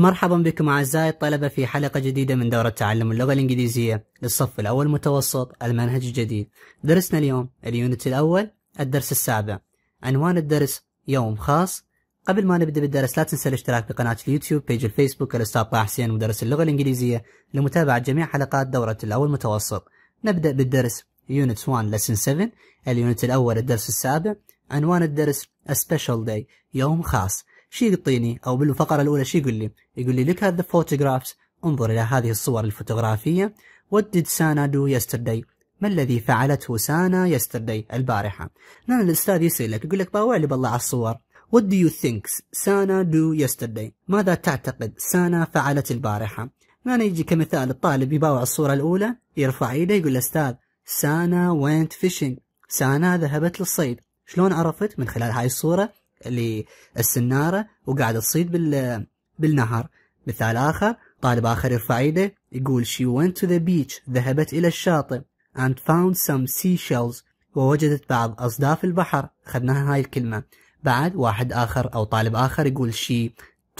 مرحبا بكم أعزائي الطلبة في حلقة جديدة من دورة تعلم اللغة الإنجليزية للصف الأول متوسط المنهج الجديد درسنا اليوم اليونت الأول الدرس السابع عنوان الدرس يوم خاص قبل ما نبدأ بالدرس لا تنسى الاشتراك بقناة اليوتيوب بيج الفيسبوك الأستاذ طه حسين مدرس اللغة الإنجليزية لمتابعة جميع حلقات دورة الأول متوسط نبدأ بالدرس يونت 1 لسن 7 اليونت الأول الدرس السابع عنوان الدرس A Special Day يوم خاص شي يعطيني أو بالفقرة الأولى شي يقول لي يقول لي لك هذا فوتوغرافز انظر إلى هذه الصور الفوتوغرافية what did Sana do yesterday ما الذي فعلته سانا يسترداي البارحة لأن الأستاذ يسألك يقول لك باوع لي بالله على الصور What do you think سانا do yesterday ماذا تعتقد سانا فعلت البارحة أنا يجي كمثال الطالب يباوع الصورة الأولى يرفع يده يقول الأستاذ سانا went fishing سانا ذهبت للصيد شلون عرفت من خلال هاي الصورة للسناره وقاعده تصيد بال بالنهر مثال اخر طالب اخر يرفع ايده يقول she went to the beach ذهبت الى الشاطئ and found some seashells ووجدت بعض اصداف البحر اخذناها هاي الكلمه بعد واحد اخر او طالب اخر يقول she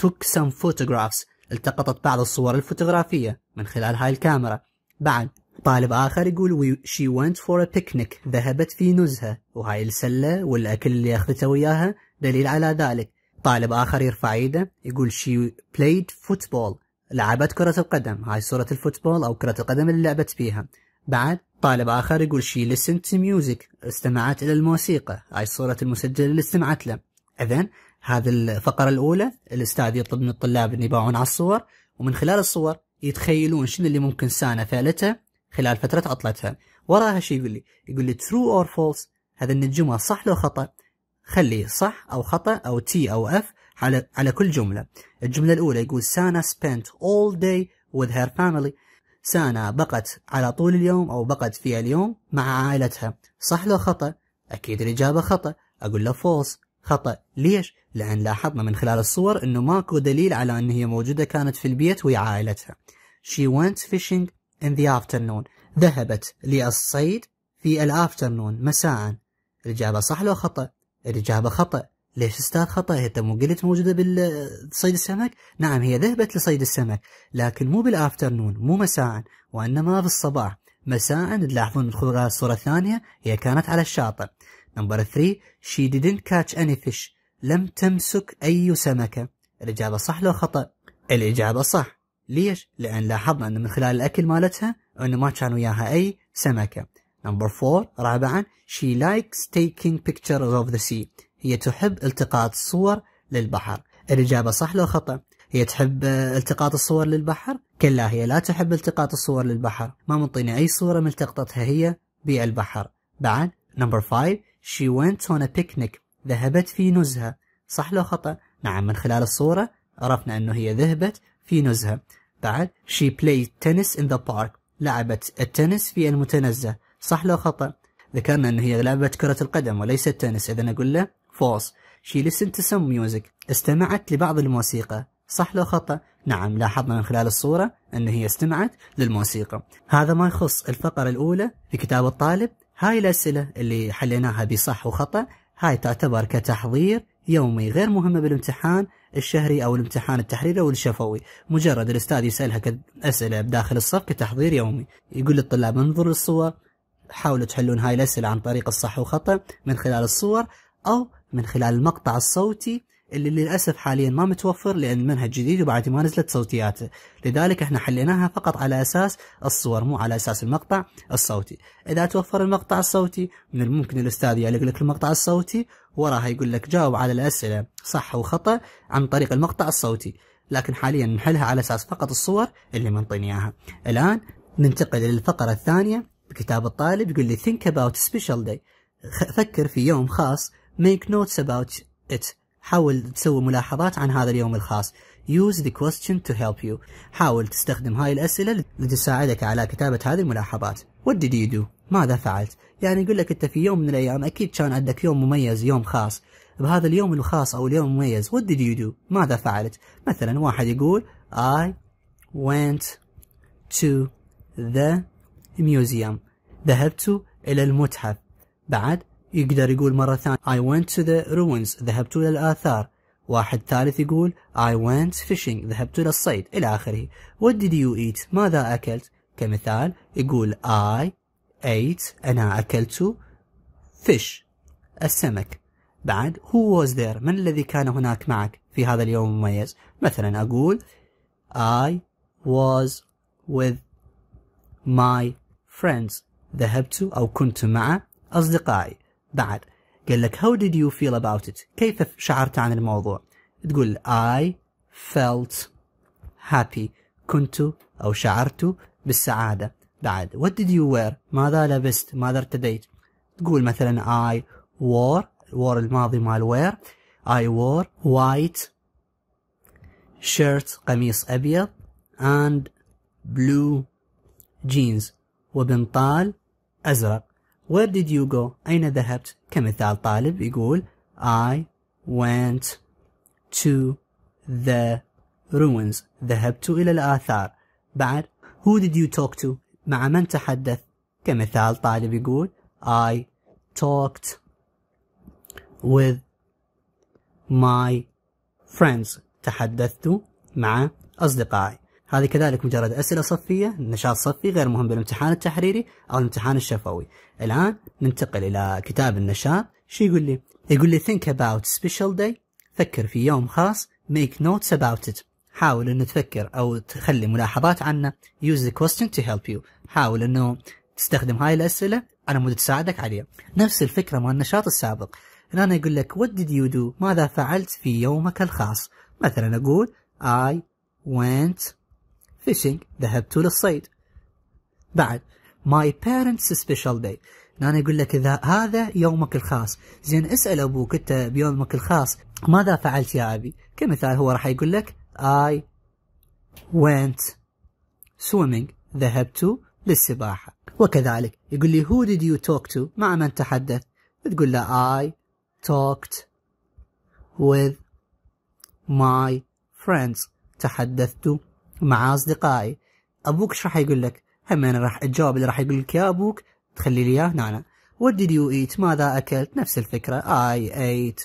took some photographs التقطت بعض الصور الفوتوغرافيه من خلال هاي الكاميرا بعد طالب آخر يقول she went for a picnic ذهبت في نزهة وهاي السلة والأكل اللي أخذته وياها دليل على ذلك طالب آخر يرفع إيده يقول she played football لعبت كرة القدم هاي صورة الفوتبول أو كرة القدم اللي لعبت فيها بعد طالب آخر يقول she listened to music استمعت إلى الموسيقى هاي صورة المسجل اللي استمعت له إذن هذه الفقرة الأولى الأستاذ يطلب من الطلاب أن يباعون على الصور ومن خلال الصور يتخيلون شنو اللي ممكن سانة فعلته خلال فترة عطلتها وراها شي يقول لي يقول لي true or false هذا النجمة صح لو خطأ خليه صح أو خطأ أو تي أو اف على على كل جملة الجملة الأولى يقول سانا spent all day with her family سانا بقت على طول اليوم أو بقت في اليوم مع عائلتها صح لو خطأ أكيد الإجابة خطأ أقول له فولس خطأ ليش؟ لأن لاحظنا من خلال الصور أنه ماكو دليل على أن هي موجودة كانت في البيت ويا عائلتها She went fishing in the afternoon ذهبت للصيد في الأفترنون مساء الإجابة صح لو خطأ؟ الإجابة خطأ ليش أستاذ خطأ أنت مو قلت موجودة بالصيد السمك نعم هي ذهبت لصيد السمك لكن مو بالآفترنون مو مساء وإنما في الصباح مساء تلاحظون الصورة الثانية هي كانت على الشاطئ نمبر 3 she didn't catch any fish لم تمسك أي سمكة الإجابة صح لو خطأ الإجابة صح ليش؟ لأن لاحظنا أن من خلال الأكل مالتها أنه ما كان وياها أي سمكة Number four رابعا she likes taking pictures of the sea هي تحب التقاط صور للبحر الإجابة صح لو خطأ هي تحب التقاط الصور للبحر كلا هي لا تحب التقاط الصور للبحر ما منطينا أي صورة من التقطتها هي بالبحر بعد number five she went on a picnic ذهبت في نزهة صح لو خطأ نعم من خلال الصورة عرفنا أنه هي ذهبت في نزهة بعد she played tennis in the park لعبت التنس في المتنزه صح لو خطأ ذكرنا أن هي لعبة كرة القدم وليست تنس إذا أقول له فوس شي listened تو سم ميوزك استمعت لبعض الموسيقى صح لو خطأ نعم لاحظنا من خلال الصورة أن هي استمعت للموسيقى هذا ما يخص الفقرة الأولى في كتاب الطالب هاي الأسئلة اللي حليناها بصح وخطأ هاي تعتبر كتحضير يومي غير مهمة بالامتحان الشهري أو الامتحان التحريري أو الشفوي مجرد الأستاذ يسألها أسئلة بداخل الصف كتحضير يومي يقول للطلاب انظر للصور حاولوا تحلون هاي الأسئلة عن طريق الصح وخطأ من خلال الصور أو من خلال المقطع الصوتي اللي للأسف حاليا ما متوفر لأن المنهج جديد وبعد ما نزلت صوتياته لذلك احنا حليناها فقط على أساس الصور مو على أساس المقطع الصوتي إذا توفر المقطع الصوتي من الممكن الأستاذ يعلق لك المقطع الصوتي وراها يقول لك جاوب على الأسئلة صح وخطأ عن طريق المقطع الصوتي لكن حاليا نحلها على أساس فقط الصور اللي منطيني إياها الآن ننتقل للفقرة الثانية كتاب الطالب يقول لي think about special day فكر في يوم خاص make notes about it حاول تسوي ملاحظات عن هذا اليوم الخاص use the question to help you حاول تستخدم هاي الأسئلة لتساعدك على كتابة هذه الملاحظات what did you do ماذا فعلت يعني يقول لك أنت في يوم من الأيام أكيد كان عندك يوم مميز يوم خاص بهذا اليوم الخاص أو اليوم المميز what did you do ماذا فعلت مثلا واحد يقول I went to the ميوزيوم ذهبت إلى المتحف بعد يقدر يقول مرة ثانية I went to the ruins ذهبت إلى الآثار واحد ثالث يقول I went fishing ذهبت إلى الصيد إلى آخره What did you eat ماذا أكلت كمثال يقول I ate أنا أكلت fish السمك بعد who was there من الذي كان هناك معك في هذا اليوم المميز مثلا أقول I was with my friends ذهبت أو كنت مع أصدقائي بعد قال لك how did you feel about it كيف شعرت عن الموضوع تقول I felt happy كنت أو شعرت بالسعادة بعد what did you wear ماذا لبست ماذا ارتديت تقول مثلا I wore wore الماضي مال wear I wore white shirt قميص أبيض and blue jeans وبنطال أزرق Where did you go أين ذهبت كمثال طالب يقول I went to the ruins ذهبت إلى الآثار بعد Who did you talk to مع من تحدث كمثال طالب يقول I talked with my friends تحدثت مع أصدقائي هذه كذلك مجرد أسئلة صفية نشاط صفي غير مهم بالامتحان التحريري أو الامتحان الشفوي الآن ننتقل إلى كتاب النشاط شو يقول لي؟ يقول لي think about special day فكر في يوم خاص make notes about it حاول أن تفكر او تخلي ملاحظات عنه use the question to help you حاول انه تستخدم هاي الاسئله على مود تساعدك عليها نفس الفكره مع النشاط السابق الان يقول لك what did you do ماذا فعلت في يومك الخاص مثلا اقول I went fishing ذهبت للصيد بعد my parents special day أنا أقول لك إذا هذا يومك الخاص زين اسأل أبوك أنت بيومك الخاص ماذا فعلت يا أبي كمثال هو راح يقول لك I went swimming ذهبت للسباحة وكذلك يقول لي who did you talk to مع من تحدث تقول له I talked with my friends تحدثت مع أصدقائي أبوك إيش راح يقول لك هم أنا راح الجواب اللي راح يقول لك يا أبوك تخلي لي إياه نانا نعم. What did you eat ماذا أكلت نفس الفكرة اي ايت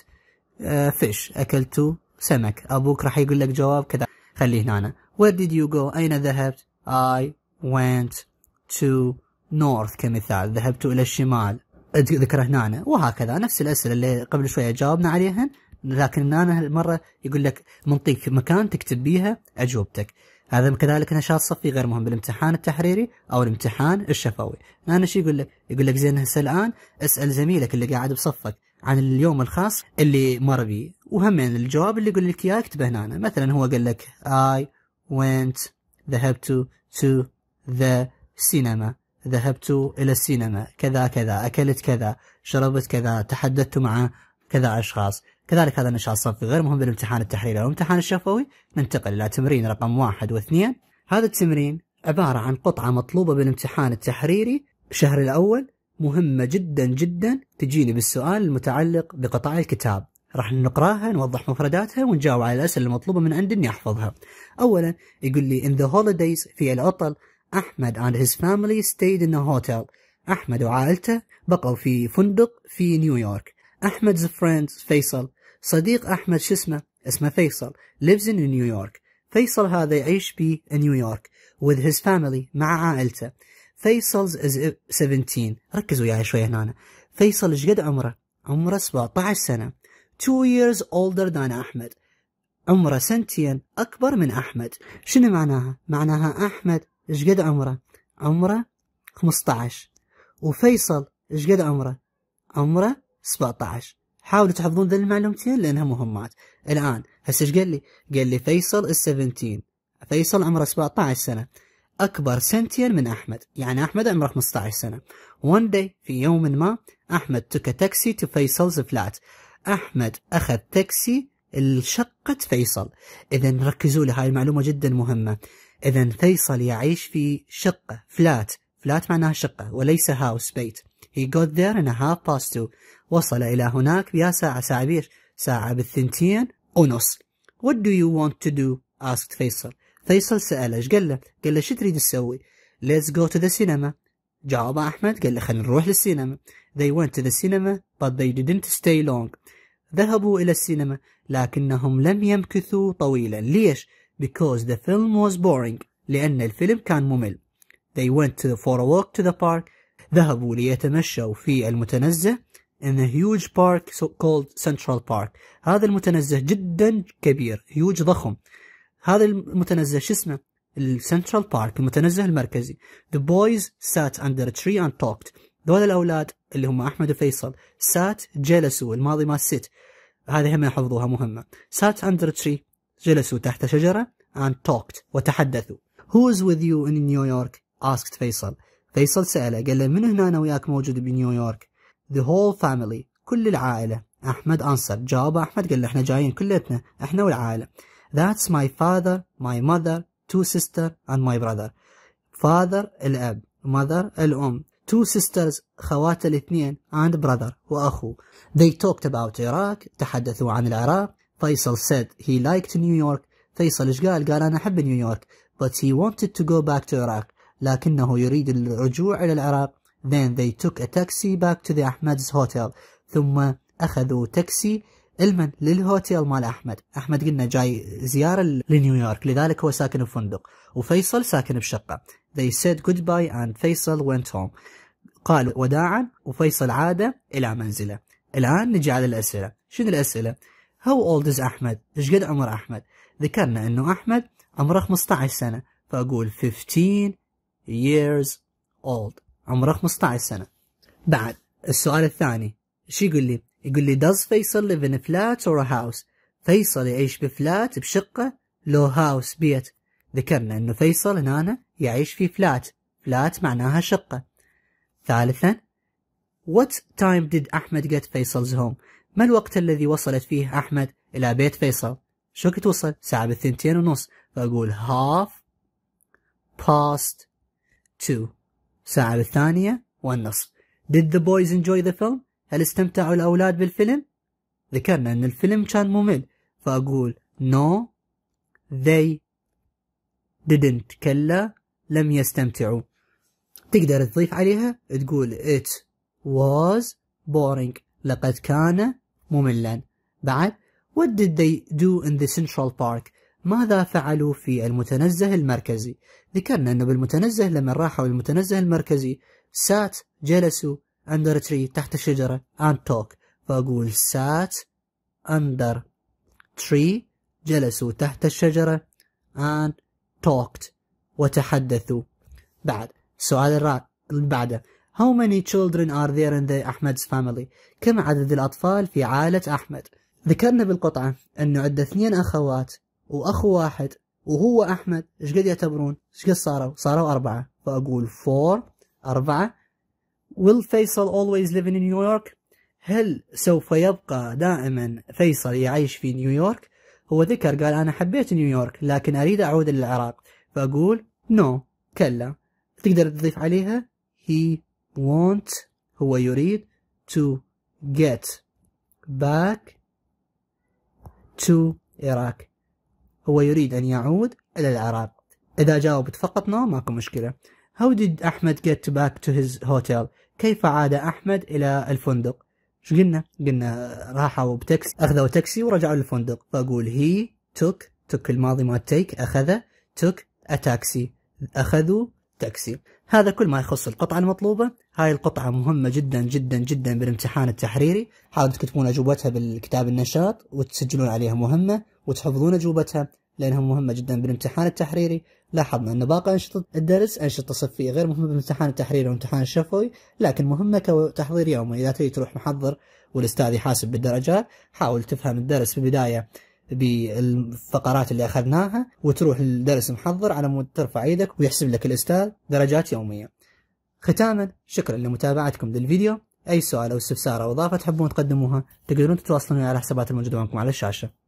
فيش أكلت سمك أبوك راح يقول لك جواب كذا خليه هنا نعم. Where did you go أين ذهبت I went to north كمثال ذهبت إلى الشمال ذكره هنا نعم. وهكذا نفس الأسئلة اللي قبل شوية جاوبنا عليها لكن هنا المرة يقول لك منطيك مكان تكتب بيها أجوبتك هذا كذلك نشاط صفي غير مهم بالامتحان التحريري او الامتحان الشفوي انا شو يقول لك يقول لك زين هسه الان اسال زميلك اللي قاعد بصفك عن اليوم الخاص اللي مر بيه وهم يعني الجواب اللي يقول لك اياه اكتبه هنا مثلا هو قال لك اي went ذهبت تو ذا سينما ذهبت إلى السينما كذا كذا أكلت كذا شربت كذا تحدثت مع كذا أشخاص كذلك هذا النشاط الصفي غير مهم بالامتحان التحريري أو الامتحان الشفوي ننتقل إلى تمرين رقم واحد واثنين هذا التمرين عبارة عن قطعة مطلوبة بالامتحان التحريري الشهر الأول مهمة جدا جدا تجيني بالسؤال المتعلق بقطع الكتاب راح نقراها نوضح مفرداتها ونجاوب على الأسئلة المطلوبة من عندي إني أحفظها أولا يقول لي in the holidays في العطل أحمد and his family stayed in a hotel أحمد وعائلته بقوا في فندق في نيويورك أحمد's friends فيصل صديق أحمد شو اسمه اسمه فيصل lives in نيويورك فيصل هذا يعيش في نيويورك with his family مع عائلته فيصل is 17 ركزوا وياي شوي هنا أنا. فيصل ايش قد عمره؟ عمره 17 سنة 2 years older than أحمد عمره سنتين أكبر من أحمد شنو معناها؟ معناها أحمد ايش قد عمره؟ عمره 15 وفيصل ايش قد عمره؟ عمره 17 حاولوا تحفظون ذي المعلومتين لانها مهمات الان هسه ايش قال لي؟ قال لي فيصل ال17 فيصل عمره 17 سنه اكبر سنتين من احمد يعني احمد عمره 15 سنه وان داي في يوم ما احمد تك تاكسي تو فيصلز فلات احمد اخذ تاكسي لشقه فيصل اذا ركزوا لي هاي المعلومه جدا مهمه اذا فيصل يعيش في شقه فلات فلات معناها شقة وليس هاوس بيت He got there in a half past two وصل إلى هناك بيا ساعة ساعة بيش ساعة بالثنتين ونص What do you want to do? asked فيصل فيصل سأله ايش قال له؟ قال له شو تريد تسوي؟ Let's go to the cinema جاوب أحمد قال له خلينا نروح للسينما They went to the cinema but they didn't stay long ذهبوا إلى السينما لكنهم لم يمكثوا طويلا ليش؟ Because the film was boring لأن الفيلم كان ممل They went for a walk to the park. ذهبوا ليتمشوا في المتنزه in a huge park so called Central Park. هذا المتنزه جدا كبير، huge ضخم. هذا المتنزه شو اسمه؟ السنترال بارك المتنزه المركزي. The boys sat under a tree and talked. دول الأولاد اللي هم أحمد وفيصل sat جلسوا الماضي ما sit. هذه هم حفظوها مهمة. Sat under a tree جلسوا تحت شجرة and talked وتحدثوا. Who is with you in New York? asked فيصل فيصل سأله قال له من هنا أنا وياك موجود بنيويورك the whole family كل العائلة أحمد أنصر جاوب أحمد قال له إحنا جايين كلتنا إحنا والعائلة that's my father my mother two sister and my brother father الأب mother الأم two sisters خواته الاثنين and brother وأخو they talked about Iraq تحدثوا عن العراق فيصل said he liked New York فيصل ايش قال؟ قال أنا أحب نيويورك but he wanted to go back to Iraq لكنه يريد الرجوع إلى العراق Then they took a taxi back to the Ahmed's hotel ثم أخذوا تاكسي المن للهوتيل مال أحمد أحمد قلنا جاي زيارة لنيويورك لذلك هو ساكن بفندق وفيصل ساكن بشقة They said goodbye and فيصل went home قالوا وداعا وفيصل عاد إلى منزله الآن نجي على الأسئلة شنو الأسئلة How old is أحمد إيش قد عمر أحمد ذكرنا أنه أحمد عمره 15 سنة فأقول 15 years old عمره 15 سنة بعد السؤال الثاني شو يقول لي؟ يقول لي does فيصل live in a flat or a house؟ فيصل يعيش بفلات بشقة لو هاوس بيت ذكرنا انه فيصل هنا يعيش في فلات فلات معناها شقة ثالثا What time did أحمد get فيصل's home؟ ما الوقت الذي وصلت فيه أحمد إلى بيت فيصل؟ شو كنت وصل؟ ساعة بالثنتين ونص فأقول half past 2 ساعة الثانية والنصف Did the boys enjoy the film? هل استمتعوا الأولاد بالفيلم؟ ذكرنا أن الفيلم كان ممل فأقول No they didn't كلا لم يستمتعوا تقدر تضيف عليها تقول it was boring لقد كان مملا بعد what did they do in the central park ماذا فعلوا في المتنزه المركزي ذكرنا أنه بالمتنزه لما راحوا المتنزه المركزي سات جلسوا اندر تري تحت الشجرة and talk فأقول سات اندر تري جلسوا تحت الشجرة and talked وتحدثوا بعد السؤال الرابع بعده How many children are there in the Ahmed's family? كم عدد الأطفال في عائلة أحمد؟ ذكرنا بالقطعة أنه عنده اثنين أخوات واخ واحد وهو احمد ايش قد يعتبرون؟ ايش قد صاروا؟ صاروا اربعه فاقول فور اربعه will فيصل always live in نيويورك؟ هل سوف يبقى دائما فيصل يعيش في نيويورك؟ هو ذكر قال انا حبيت نيويورك لكن اريد اعود للعراق فاقول نو no. كلا تقدر تضيف عليها he want هو يريد to get back to Iraq هو يريد أن يعود إلى العراق إذا جاوبت فقط نعم ماكو مشكلة How did أحمد get back to his hotel كيف عاد أحمد إلى الفندق شو قلنا قلنا راحوا بتاكسي أخذوا تاكسي ورجعوا للفندق فأقول he took took الماضي ما تيك أخذ took a taxi أخذوا تاكسي هذا كل ما يخص القطعة المطلوبة هاي القطعة مهمة جدا جدا جدا بالامتحان التحريري حاولوا تكتبون أجوبتها بالكتاب النشاط وتسجلون عليها مهمة وتحفظون أجوبتها لأنها مهمة جدا بالامتحان التحريري لاحظنا أن باقي أنشطة الدرس أنشطة صفية غير مهمة بالامتحان التحريري والامتحان الشفوي لكن مهمة كتحضير يومي إذا تريد تروح محضر والأستاذ يحاسب بالدرجات حاول تفهم الدرس في البداية بالفقرات اللي أخذناها وتروح الدرس محضر على مود ترفع ايدك ويحسب لك الأستاذ درجات يومية ختاما شكرا لمتابعتكم للفيديو أي سؤال أو استفسار أو إضافة تحبون تقدموها تقدرون تتواصلون على حسابات الموجودة معكم على الشاشة